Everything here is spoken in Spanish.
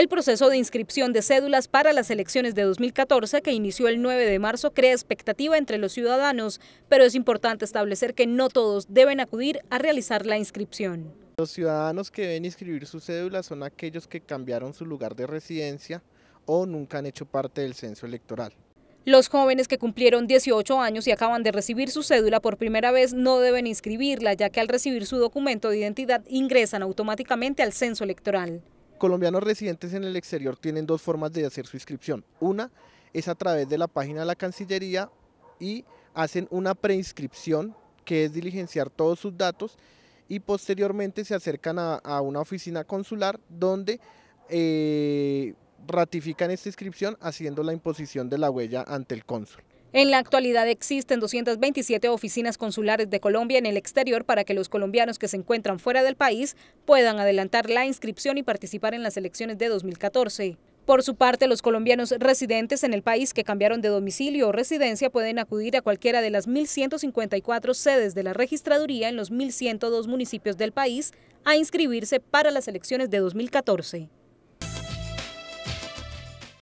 El proceso de inscripción de cédulas para las elecciones de 2014, que inició el 9 de marzo, crea expectativa entre los ciudadanos, pero es importante establecer que no todos deben acudir a realizar la inscripción. Los ciudadanos que deben inscribir su cédula son aquellos que cambiaron su lugar de residencia o nunca han hecho parte del censo electoral. Los jóvenes que cumplieron 18 años y acaban de recibir su cédula por primera vez no deben inscribirla, ya que al recibir su documento de identidad ingresan automáticamente al censo electoral. Colombianos residentes en el exterior tienen dos formas de hacer su inscripción. Una es a través de la página de la Cancillería y hacen una preinscripción que es diligenciar todos sus datos y posteriormente se acercan a, una oficina consular donde eh, ratifican esta inscripción haciendo la imposición de la huella ante el cónsul. En la actualidad existen 227 oficinas consulares de Colombia en el exterior para que los colombianos que se encuentran fuera del país puedan adelantar la inscripción y participar en las elecciones de 2014. Por su parte, los colombianos residentes en el país que cambiaron de domicilio o residencia pueden acudir a cualquiera de las 1.154 sedes de la registraduría en los 1.102 municipios del país a inscribirse para las elecciones de 2014.